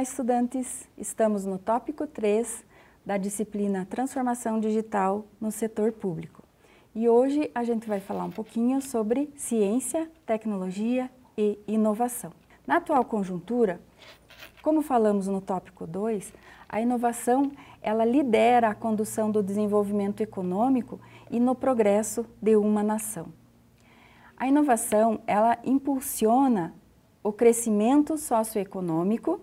Olá, estudantes! Estamos no tópico 3 da disciplina Transformação Digital no Setor Público. E hoje a gente vai falar um pouquinho sobre ciência, tecnologia e inovação. Na atual conjuntura, como falamos no tópico 2, a inovação ela lidera a condução do desenvolvimento econômico e no progresso de uma nação. A inovação ela impulsiona o crescimento socioeconômico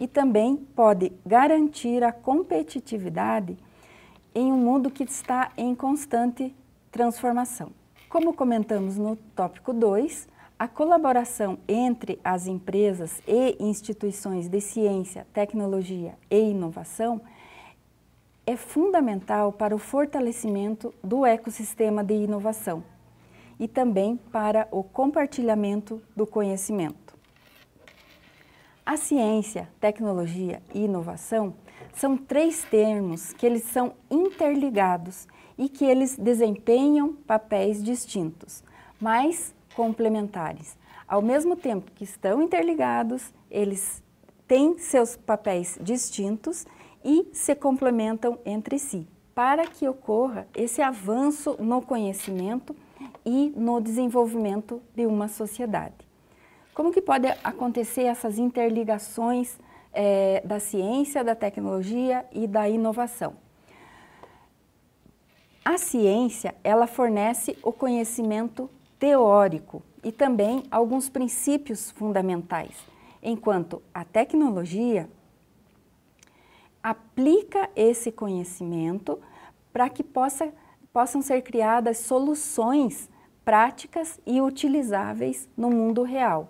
e também pode garantir a competitividade em um mundo que está em constante transformação. Como comentamos no tópico 2, a colaboração entre as empresas e instituições de ciência, tecnologia e inovação é fundamental para o fortalecimento do ecossistema de inovação e também para o compartilhamento do conhecimento. A ciência, tecnologia e inovação são três termos que eles são interligados e que eles desempenham papéis distintos, mas complementares. Ao mesmo tempo que estão interligados, eles têm seus papéis distintos e se complementam entre si, para que ocorra esse avanço no conhecimento e no desenvolvimento de uma sociedade. Como que pode acontecer essas interligações é, da ciência, da tecnologia e da inovação? A ciência, ela fornece o conhecimento teórico e também alguns princípios fundamentais, enquanto a tecnologia aplica esse conhecimento para que possa, possam ser criadas soluções práticas e utilizáveis no mundo real.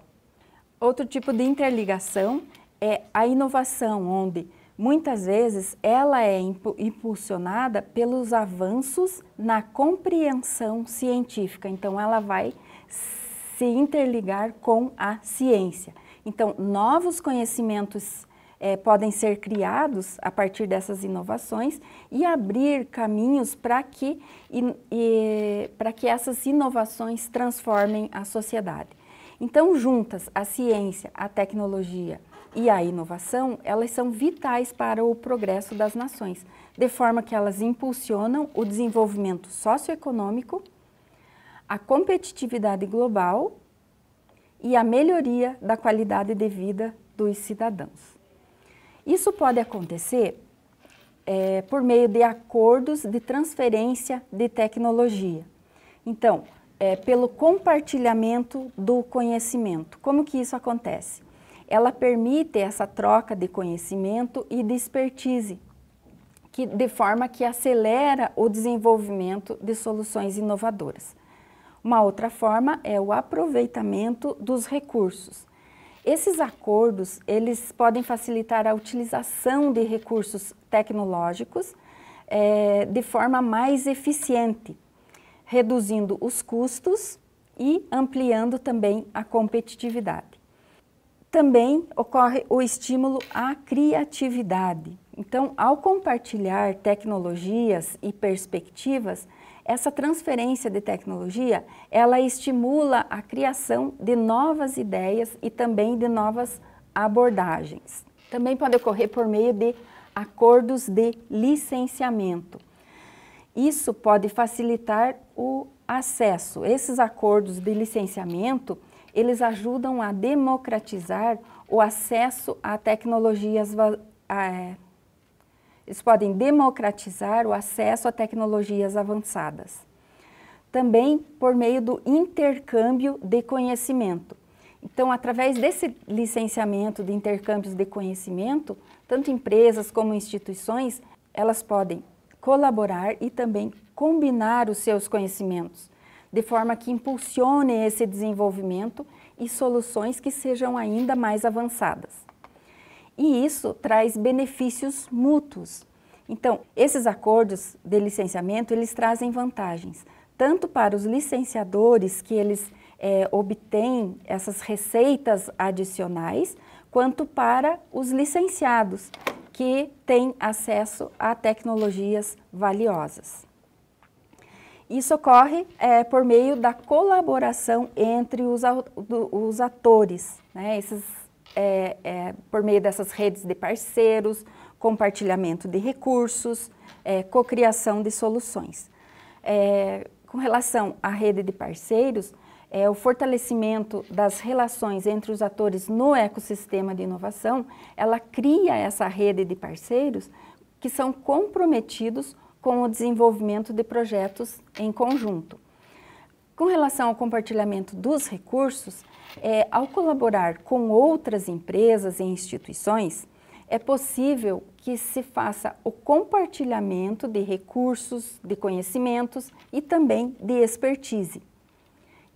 Outro tipo de interligação é a inovação, onde muitas vezes ela é impulsionada pelos avanços na compreensão científica. Então, ela vai se interligar com a ciência. Então, novos conhecimentos é, podem ser criados a partir dessas inovações e abrir caminhos para que, para que essas inovações transformem a sociedade. Então, juntas, a ciência, a tecnologia e a inovação, elas são vitais para o progresso das nações, de forma que elas impulsionam o desenvolvimento socioeconômico, a competitividade global e a melhoria da qualidade de vida dos cidadãos. Isso pode acontecer é, por meio de acordos de transferência de tecnologia. Então, é, pelo compartilhamento do conhecimento. Como que isso acontece? Ela permite essa troca de conhecimento e de expertise, que, de forma que acelera o desenvolvimento de soluções inovadoras. Uma outra forma é o aproveitamento dos recursos. Esses acordos, eles podem facilitar a utilização de recursos tecnológicos é, de forma mais eficiente, reduzindo os custos e ampliando também a competitividade. Também ocorre o estímulo à criatividade. Então, ao compartilhar tecnologias e perspectivas, essa transferência de tecnologia, ela estimula a criação de novas ideias e também de novas abordagens. Também pode ocorrer por meio de acordos de licenciamento. Isso pode facilitar o acesso. Esses acordos de licenciamento, eles ajudam a democratizar o acesso a tecnologias é, eles podem democratizar o acesso a tecnologias avançadas. Também por meio do intercâmbio de conhecimento. Então, através desse licenciamento de intercâmbios de conhecimento, tanto empresas como instituições, elas podem colaborar e também combinar os seus conhecimentos, de forma que impulsione esse desenvolvimento e soluções que sejam ainda mais avançadas. E isso traz benefícios mútuos. Então, esses acordos de licenciamento, eles trazem vantagens, tanto para os licenciadores que eles é, obtêm essas receitas adicionais, quanto para os licenciados, que tem acesso a tecnologias valiosas. Isso ocorre é, por meio da colaboração entre os, os atores, né? Esses, é, é, por meio dessas redes de parceiros, compartilhamento de recursos, é, cocriação de soluções. É, com relação à rede de parceiros, é, o fortalecimento das relações entre os atores no ecossistema de inovação, ela cria essa rede de parceiros que são comprometidos com o desenvolvimento de projetos em conjunto. Com relação ao compartilhamento dos recursos, é, ao colaborar com outras empresas e instituições, é possível que se faça o compartilhamento de recursos, de conhecimentos e também de expertise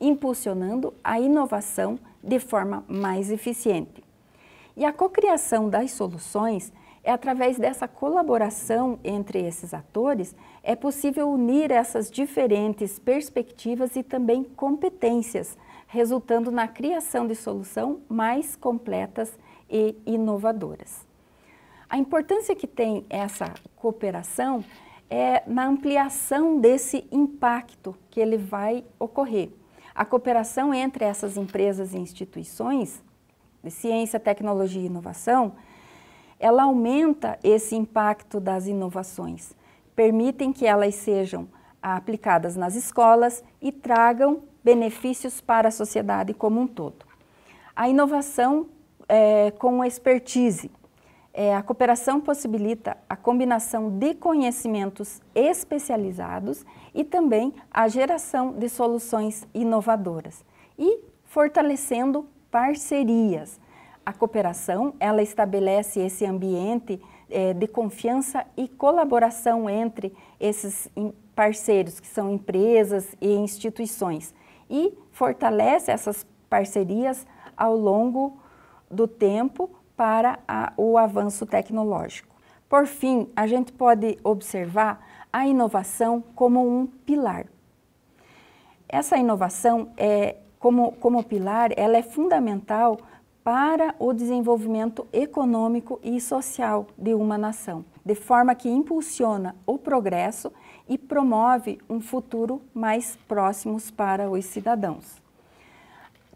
impulsionando a inovação de forma mais eficiente. E a cocriação das soluções é através dessa colaboração entre esses atores é possível unir essas diferentes perspectivas e também competências, resultando na criação de solução mais completas e inovadoras. A importância que tem essa cooperação é na ampliação desse impacto que ele vai ocorrer. A cooperação entre essas empresas e instituições de ciência, tecnologia e inovação, ela aumenta esse impacto das inovações, permitem que elas sejam aplicadas nas escolas e tragam benefícios para a sociedade como um todo. A inovação é, com expertise, é, a cooperação possibilita a combinação de conhecimentos especializados e também a geração de soluções inovadoras e fortalecendo parcerias. A cooperação ela estabelece esse ambiente é, de confiança e colaboração entre esses parceiros, que são empresas e instituições, e fortalece essas parcerias ao longo do tempo para a, o avanço tecnológico. Por fim, a gente pode observar a inovação como um pilar. Essa inovação é como, como pilar, ela é fundamental para o desenvolvimento econômico e social de uma nação, de forma que impulsiona o progresso e promove um futuro mais próximo para os cidadãos.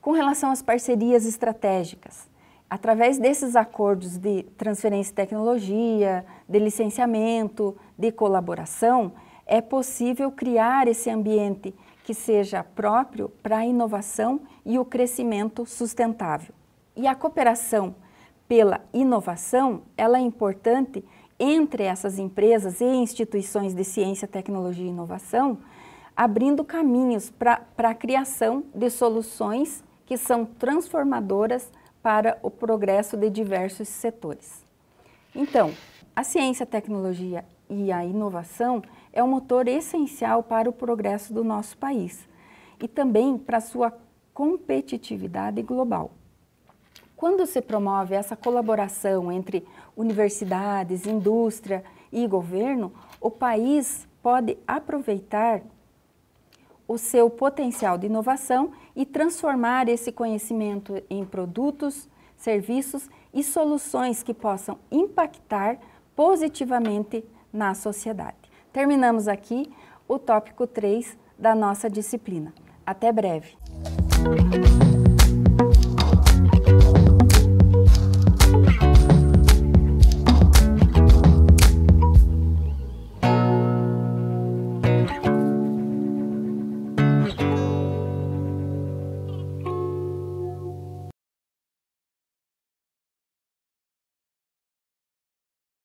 Com relação às parcerias estratégicas, através desses acordos de transferência de tecnologia, de licenciamento, de colaboração, é possível criar esse ambiente que seja próprio para a inovação e o crescimento sustentável. E a cooperação pela inovação, ela é importante entre essas empresas e instituições de ciência, tecnologia e inovação, abrindo caminhos para a criação de soluções que são transformadoras para o progresso de diversos setores. Então, a ciência, a tecnologia e a inovação é um motor essencial para o progresso do nosso país e também para a sua competitividade global. Quando se promove essa colaboração entre universidades, indústria e governo, o país pode aproveitar o seu potencial de inovação e transformar esse conhecimento em produtos, serviços e soluções que possam impactar positivamente na sociedade. Terminamos aqui o tópico 3 da nossa disciplina. Até breve!